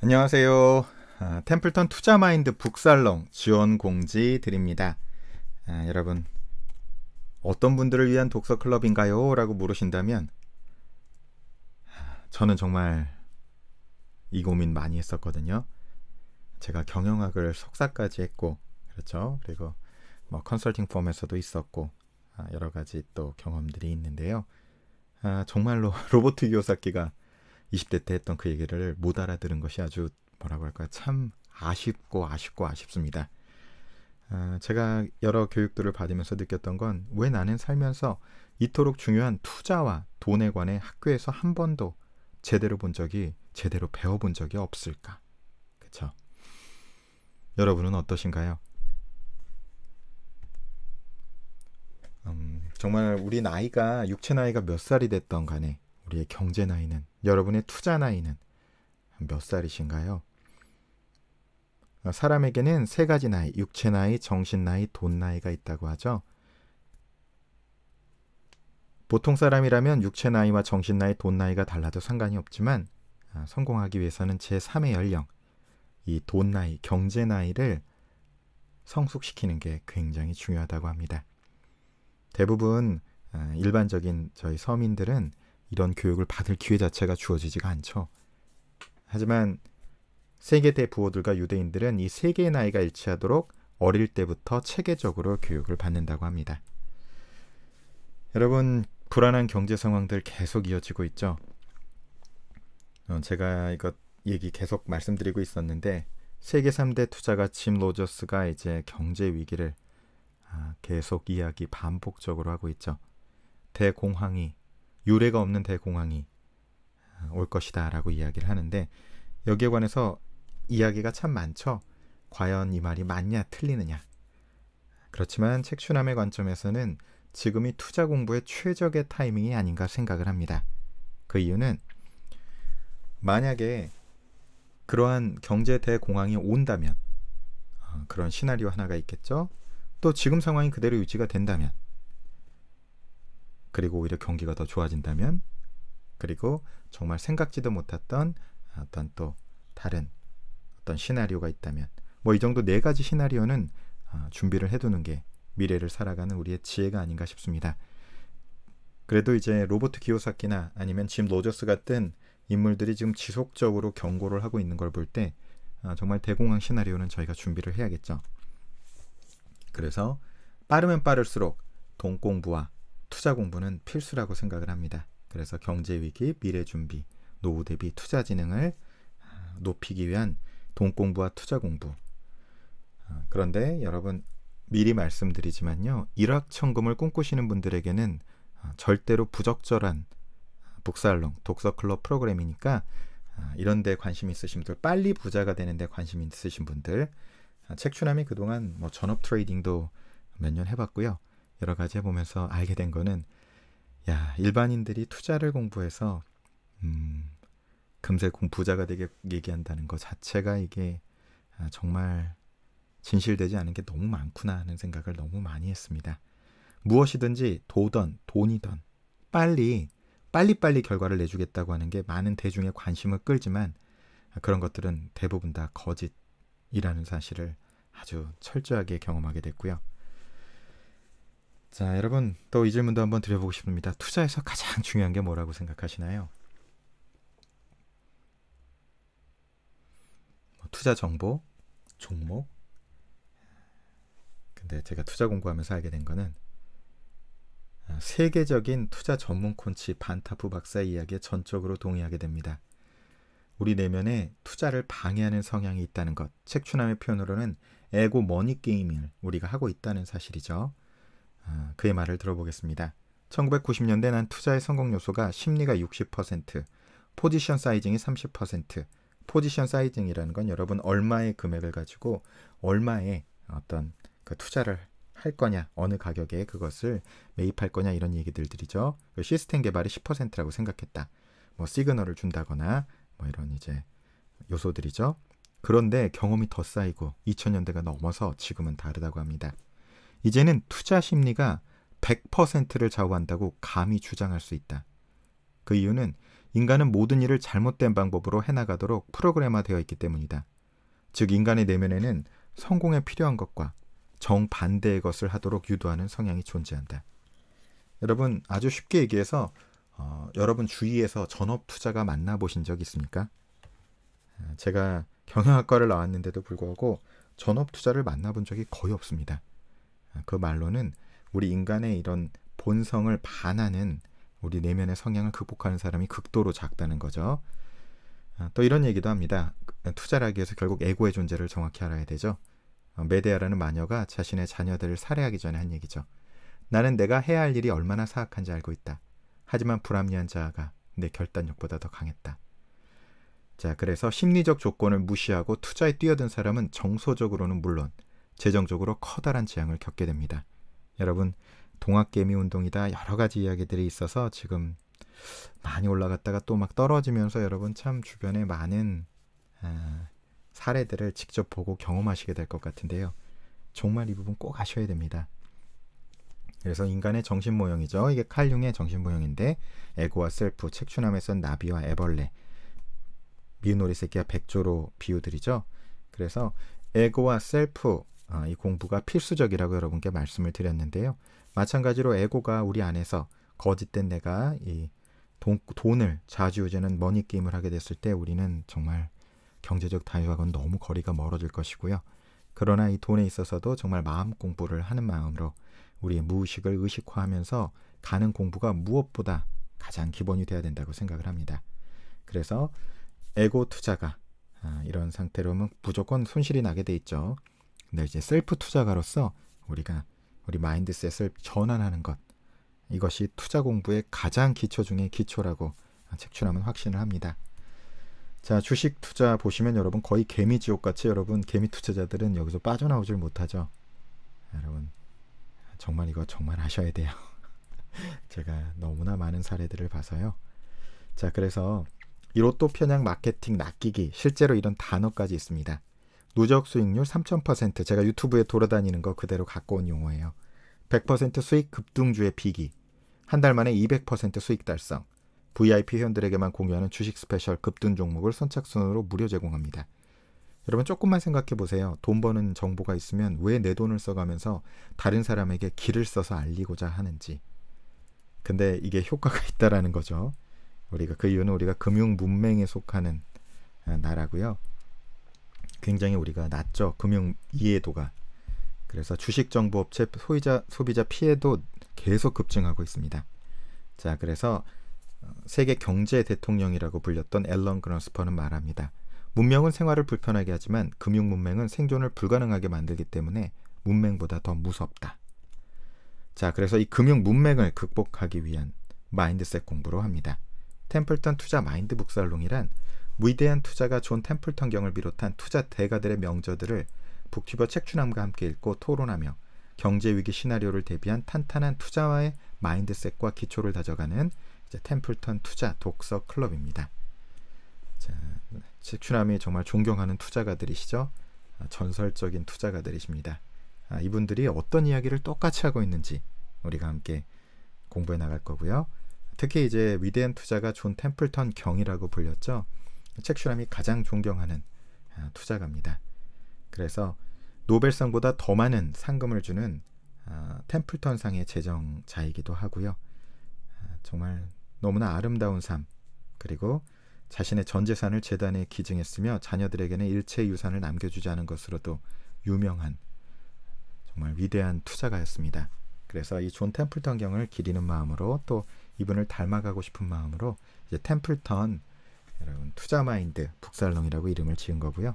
안녕하세요. 아, 템플턴 투자마인드 북살롱 지원 공지 드립니다. 아, 여러분, 어떤 분들을 위한 독서 클럽인가요? 라고 물으신다면, 아, 저는 정말 이 고민 많이 했었거든요. 제가 경영학을 석사까지 했고, 그렇죠. 그리고 뭐 컨설팅 펌에서도 있었고, 아, 여러 가지 또 경험들이 있는데요. 아, 정말로 로보트 교사기가 20대 때 했던 그 얘기를 못 알아들은 것이 아주 뭐라고 할까 참 아쉽고 아쉽고 아쉽습니다. 아, 제가 여러 교육들을 받으면서 느꼈던 건 왜 나는 살면서 이토록 중요한 투자와 돈에 관해 학교에서 한 번도 제대로 본 적이 제대로 배워본 적이 없을까? 그쵸? 여러분은 어떠신가요? 음, 정말 우리 나이가 육체 나이가 몇 살이 됐던 간에 우리의 경제 나이는, 여러분의 투자 나이는 몇 살이신가요? 사람에게는 세 가지 나이, 육체 나이, 정신 나이, 돈 나이가 있다고 하죠. 보통 사람이라면 육체 나이와 정신 나이, 돈 나이가 달라도 상관이 없지만 아, 성공하기 위해서는 제3의 연령, 이 돈 나이, 경제 나이를 성숙시키는 게 굉장히 중요하다고 합니다. 대부분 아, 일반적인 저희 서민들은 이런 교육을 받을 기회 자체가 주어지지가 않죠. 하지만 세계대 부호들과 유대인들은 이세계의 나이가 일치하도록 어릴 때부터 체계적으로 교육을 받는다고 합니다. 여러분 불안한 경제 상황들 계속 이어지고 있죠. 어, 제가 이거 얘기 계속 말씀드리고 있었는데 세계 3대 투자가 짐 로저스가 이제 경제 위기를 아, 계속 이야기 반복적으로 하고 있죠. 대공황이 유례가 없는 대공황이 아, 올 것이다 라고 이야기를 하는데 여기에 관해서 이야기가 참 많죠. 과연 이 말이 맞냐 틀리느냐. 그렇지만 책슈남의 관점에서는 지금이 투자 공부의 최적의 타이밍이 아닌가 생각을 합니다. 그 이유는 만약에 그러한 경제 대공황이 온다면 아, 그런 시나리오 하나가 있겠죠. 또 지금 상황이 그대로 유지가 된다면 그리고 오히려 경기가 더 좋아진다면 그리고 정말 생각지도 못했던 어떤 또 다른 어떤 시나리오가 있다면 뭐 이 정도 네 가지 시나리오는 어, 준비를 해두는 게 미래를 살아가는 우리의 지혜가 아닌가 싶습니다. 그래도 이제 로버트 기요사키나 아니면 짐 로저스 같은 인물들이 지금 지속적으로 경고를 하고 있는 걸 볼때 어, 정말 대공황 시나리오는 저희가 준비를 해야겠죠. 그래서 빠르면 빠를수록 돈 공부와 투자 공부는 필수라고 생각을 합니다. 그래서 경제 위기, 미래 준비, 노후 대비 투자 지능을 아, 높이기 위한 돈 공부와 투자 공부. 아, 그런데 여러분 미리 말씀드리지만요. 일확천금을 꿈꾸시는 분들에게는 아, 절대로 부적절한 북살롱, 독서 클럽 프로그램이니까 이런 데 관심 있으신 분들, 빨리 부자가 되는 데 관심 있으신 분들, 책추남이 그동안 뭐 전업 트레이딩도 몇 년 해봤고요. 여러 가지 해보면서 알게 된 거는 야 일반인들이 투자를 공부해서 음, 금세 공부자가 되게 얘기한다는 것 자체가 이게 아, 정말 진실되지 않은 게 너무 많구나 하는 생각을 너무 많이 했습니다. 무엇이든지 도던 돈이던 빨리 빨리빨리 결과를 내주겠다고 하는 게 많은 대중의 관심을 끌지만 아, 그런 것들은 대부분 다 거짓이라는 사실을 아주 철저하게 경험하게 됐고요. 자, 여러분 또 이 질문도 한번 드려보고 싶습니다. 투자에서 가장 중요한 게 뭐라고 생각하시나요? 뭐, 투자 정보, 종목. 근데 제가 투자 공부하면서 알게 된 거는 아, 세계적인 투자 전문 콘치 반타프 박사 이야기에 전적으로 동의하게 됩니다. 우리 내면에 투자를 방해하는 성향이 있다는 것, 책추남의 표현으로는 에고 머니 게임을 우리가 하고 있다는 사실이죠. 아, 그의 말을 들어보겠습니다. 1990년대 난 투자의 성공 요소가 심리가 60%, 포지션 사이징이 30%, 포지션 사이징이라는 건 여러분 얼마의 금액을 가지고 얼마의 어떤 그 투자를 할 거냐, 어느 가격에 그것을 매입할 거냐 이런 얘기들들이죠. 그 시스템 개발이 10%라고 생각했다. 뭐 시그널을 준다거나 뭐 이런 이제 요소들이죠. 그런데 경험이 더 쌓이고 2000년대가 넘어서 지금은 다르다고 합니다. 이제는 투자 심리가 100%를 좌우한다고 감히 주장할 수 있다. 그 이유는 인간은 모든 일을 잘못된 방법으로 해나가도록 프로그램화되어 있기 때문이다. 즉 인간의 내면에는 성공에 필요한 것과 정반대의 것을 하도록 유도하는 성향이 존재한다. 여러분 아주 쉽게 얘기해서 어, 여러분 주위에서 전업 투자가 만나보신 적 있습니까? 아, 제가 경영학과를 나왔는데도 불구하고 전업 투자를 만나본 적이 거의 없습니다. 그 말로는 우리 인간의 이런 본성을 반하는 우리 내면의 성향을 극복하는 사람이 극도로 작다는 거죠. 아, 또 이런 얘기도 합니다. 그 투자를 하기 위해서 결국 에고의 존재를 정확히 알아야 되죠. 어, 메데아라는 마녀가 자신의 자녀들을 살해하기 전에 한 얘기죠. 나는 내가 해야 할 일이 얼마나 사악한지 알고 있다. 하지만 불합리한 자아가 내 결단력보다 더 강했다. 자, 그래서 심리적 조건을 무시하고 투자에 뛰어든 사람은 정서적으로는 물론 재정적으로 커다란 재앙을 겪게 됩니다. 여러분, 동학개미 운동이다 여러 가지 이야기들이 있어서 지금 많이 올라갔다가 또 막 떨어지면서 여러분 참 주변에 많은 아, 사례들을 직접 보고 경험하시게 될 것 같은데요. 정말 이 부분 꼭 아셔야 됩니다. 그래서 인간의 정신 모형이죠. 이게 칼융의 정신 모형인데 에고와 셀프, 책추남에선 나비와 애벌레, 미우노리 새끼와 백조로 비유들이죠 그래서 에고와 셀프 아, 이 공부가 필수적이라고 여러분께 말씀을 드렸는데요. 마찬가지로 에고가 우리 안에서 거짓된 내가 이 돈, 을 좌지우지는 머니 게임을 하게 됐을 때 우리는 정말 경제적 자유하고는 너무 거리가 멀어질 것이고요. 그러나 이 돈에 있어서도 정말 마음 공부를 하는 마음으로 우리의 무의식을 의식화하면서 가는 공부가 무엇보다 가장 기본이 돼야 된다고 생각을 합니다. 그래서 에고 투자가 아, 이런 상태로면 뭐 무조건 손실이 나게 돼 있죠. 근데 네, 이제 셀프 투자가로서 우리가 우리 마인드셋을 전환하는 것 이것이 투자 공부의 가장 기초 중의 기초라고 책출하면 확신을 합니다. 자 주식 투자 보시면 여러분 거의 개미 지옥 같이 여러분 개미 투자자들은 여기서 빠져나오질 못하죠. 여러분 정말 이거 정말 하셔야 돼요. 제가 너무나 많은 사례들을 봐서요. 자 그래서 이로또 편향 마케팅 낚이기 실제로 이런 단어까지 있습니다. 누적 수익률 3000% 제가 유튜브에 돌아다니는 거 그대로 갖고 온 용어예요. 100% 수익 급등주의 비기. 한 달 만에 200% 수익 달성. VIP 회원들에게만 공유하는 주식 스페셜 급등 종목을 선착순으로 무료 제공합니다. 여러분 조금만 생각해 보세요. 돈 버는 정보가 있으면 왜 내 돈을 써가면서 다른 사람에게 길을 써서 알리고자 하는지. 근데 이게 효과가 있다라는 거죠. 우리가 그 이유는 우리가 금융 문맹에 속하는 아, 나라고요. 굉장히 우리가 낮죠. 금융 이해도가. 그래서 주식 정보 업체 소비자 소비자 피해도 계속 급증하고 있습니다. 자, 그래서 어, 세계 경제 대통령이라고 불렸던 앨런 그런스퍼는 말합니다. 문명은 생활을 불편하게 하지만 금융 문맹은 생존을 불가능하게 만들기 때문에 문맹보다 더 무섭다. 자, 그래서 이 금융 문맹을 극복하기 위한 마인드셋 공부로 합니다. 템플턴 투자 마인드 북살롱이란 위대한 투자가 존 템플턴 경을 비롯한 투자 대가들의 명저들을 북튜버 책추남과 함께 읽고 토론하며 경제 위기 시나리오를 대비한 탄탄한 투자와의 마인드셋과 기초를 다져가는 템플턴 투자 독서 클럽입니다. 자, 책추남이 정말 존경하는 투자가들이시죠. 아, 전설적인 투자가들이십니다. 아, 이분들이 어떤 이야기를 똑같이 하고 있는지 우리가 함께 공부해 나갈 거고요. 특히 이제 위대한 투자가 존 템플턴 경이라고 불렸죠. 책슈람이 가장 존경하는 아, 투자가입니다. 그래서 노벨상보다 더 많은 상금을 주는 아, 템플턴상의 재정자이기도 하고요. 아, 정말 너무나 아름다운 삶 그리고 자신의 전 재산을 재단에 기증했으며 자녀들에게는 일체 의 유산을 남겨주지 않은 것으로도 유명한 정말 위대한 투자가였습니다. 그래서 이 존 템플턴 경을 기리는 마음으로 또 이분을 닮아가고 싶은 마음으로 이제 템플턴 여러분 투자 마인드 북살롱이라고 이름을 지은 거고요.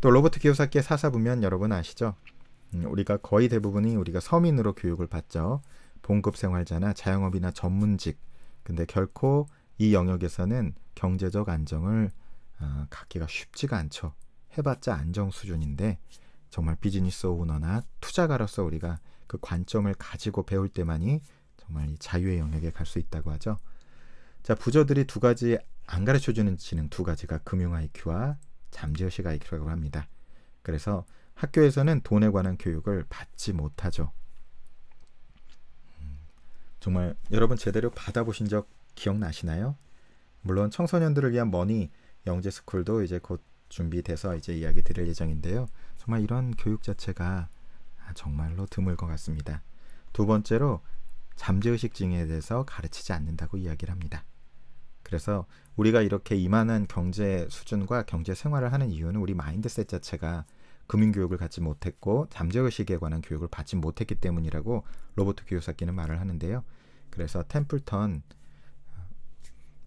또 로버트 기요사키의 사사보면 여러분 아시죠? 음, 우리가 거의 대부분이 우리가 서민으로 교육을 받죠. 봉급 생활자나 자영업이나 전문직. 근데 결코 이 영역에서는 경제적 안정을 어, 갖기가 쉽지가 않죠. 해봤자 안정 수준인데 정말 비즈니스 오너나 투자가로서 우리가 그 관점을 가지고 배울 때만이 정말 이 자유의 영역에 갈 수 있다고 하죠. 자, 부저들이 두 가지 안 가르쳐 주는 지능 두 가지가 금융 IQ와 잠재의식 IQ라고 합니다. 그래서 학교에서는 돈에 관한 교육을 받지 못하죠. 음, 정말 여러분 제대로 받아보신 적 기억나시나요? 물론 청소년들을 위한 머니 영재 스쿨도 이제 곧 준비돼서 이제 이야기 드릴 예정인데요. 정말 이런 교육 자체가 정말로 드물 것 같습니다. 두 번째로 잠재의식증에 대해서 가르치지 않는다고 이야기를 합니다. 그래서 우리가 이렇게 이만한 경제 수준과 경제 생활을 하는 이유는 우리 마인드셋 자체가 금융 교육을 갖지 못했고 잠재 의식에 관한 교육을 받지 못했기 때문이라고 로버트 교육사기는 말을 하는데요. 그래서 템플턴 어,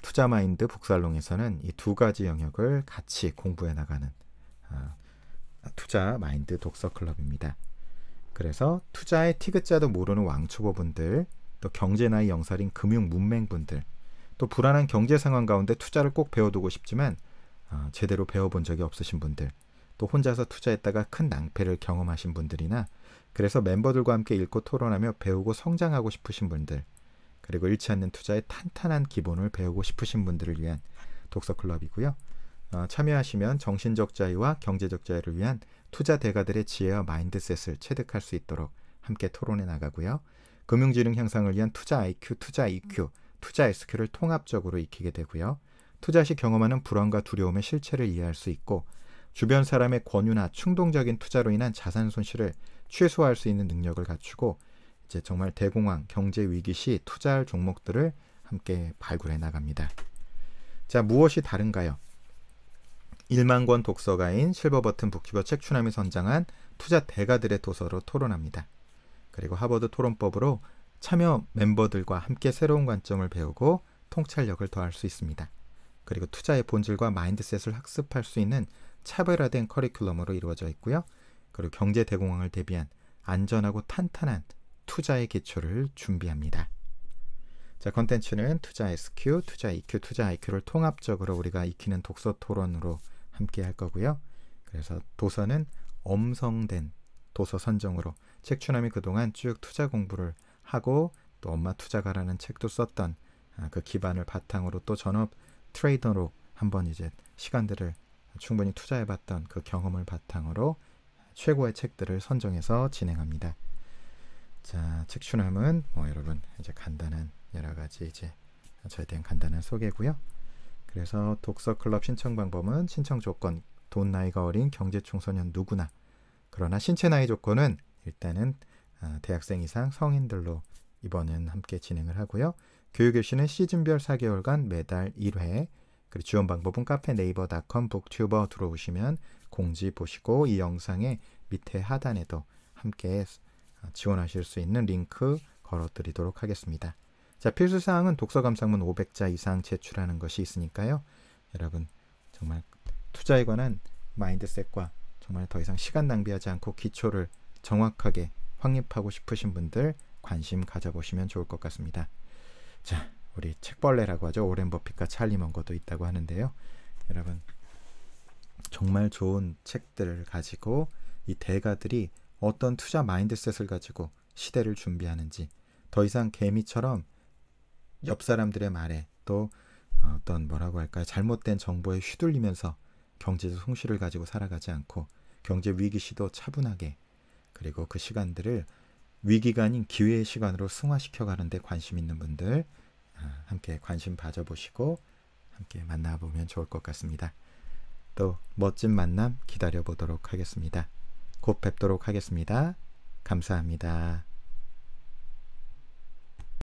투자 마인드 북살롱에서는 이 두 가지 영역을 같이 공부해 나가는 어, 투자 마인드 독서 클럽입니다. 그래서 투자의 티귿자도 모르는 왕초보분들, 또 경제나의 영설인 금융 문맹분들, 또 불안한 경제 상황 가운데 투자를 꼭 배워두고 싶지만 어, 제대로 배워본 적이 없으신 분들, 또 혼자서 투자했다가 큰 낭패를 경험하신 분들이나 그래서 멤버들과 함께 읽고 토론하며 배우고 성장하고 싶으신 분들, 그리고 잃지 않는 투자의 탄탄한 기본을 배우고 싶으신 분들을 위한 독서 클럽이고요. 어, 참여하시면 정신적 자유와 경제적 자유를 위한 투자 대가들의 지혜와 마인드셋을 체득할 수 있도록 함께 토론해 나가고요. 금융지능 향상을 위한 투자 IQ, 투자 EQ, 투자 SQ를 통합적으로 익히게 되고요. 투자 시 경험하는 불안과 두려움의 실체를 이해할 수 있고 주변 사람의 권유나 충동적인 투자로 인한 자산 손실을 최소화할 수 있는 능력을 갖추고 이제 정말 대공황 경제 위기 시 투자할 종목들을 함께 발굴해 나갑니다. 자, 무엇이 다른가요? 1만 권 독서가인 실버 버튼 북큐버 책추남이 선장한 투자 대가들의 도서로 토론합니다. 그리고 하버드 토론법으로 참여 멤버들과 함께 새로운 관점을 배우고 통찰력을 더할 수 있습니다. 그리고 투자의 본질과 마인드셋을 학습할 수 있는 차별화된 커리큘럼으로 이루어져 있고요. 그리고 경제 대공황을 대비한 안전하고 탄탄한 투자의 기초를 준비합니다. 자, 컨텐츠는 투자 SQ, 투자 EQ, 투자 IQ를 통합적으로 우리가 익히는 독서 토론으로 함께 할 거고요. 그래서 도서는 엄성된 도서 선정으로 책추남이 그동안 쭉 투자 공부를 하고 또 엄마 투자가라는 책도 썼던 아, 그 기반을 바탕으로 또 전업 트레이더로 한번 이제 시간들을 충분히 투자해봤던 그 경험을 바탕으로 최고의 책들을 선정해서 진행합니다. 자, 책추남은 뭐 여러분 이제 간단한 여러 가지 이제 저에 대한 간단한 소개고요. 그래서 독서 클럽 신청 방법은 신청 조건 돈 나이가 어린 경제 청소년 누구나 그러나 신체 나이 조건은 일단은 어, 대학생 이상 성인들로 이번엔 함께 진행을 하고요. 교육교시는 시즌별 4개월간 매달 1회 그리고 지원 방법은 카페 네이버 닷컴 북튜버 들어오시면 공지 보시고 이 영상의 밑에 하단에도 함께 어, 지원하실 수 있는 링크 걸어드리도록 하겠습니다. 자 필수사항은 독서감상문 500자 이상 제출하는 것이 있으니까요. 여러분 정말 투자에 관한 마인드셋과 정말 더 이상 시간 낭비하지 않고 기초를 정확하게 확립하고 싶으신 분들 관심 가져보시면 좋을 것 같습니다. 자, 우리 책벌레라고 하죠. 오렌 버핏과 찰리 먼거도 있다고 하는데요. 여러분 정말 좋은 책들을 가지고 이 대가들이 어떤 투자 마인드셋을 가지고 시대를 준비하는지 더 이상 개미처럼 옆 사람들의 말에 또 어, 어떤 뭐라고 할까요? 잘못된 정보에 휘둘리면서 경제적 송실을 가지고 살아가지 않고 경제 위기 시도 차분하게 그리고 그 시간들을 위기 아닌 기회의 시간으로 승화시켜 가는데 관심 있는 분들 아, 함께 관심 가져보시고 함께 만나보면 좋을 것 같습니다. 또 멋진 만남 기다려 보도록 하겠습니다. 곧 뵙도록 하겠습니다. 감사합니다.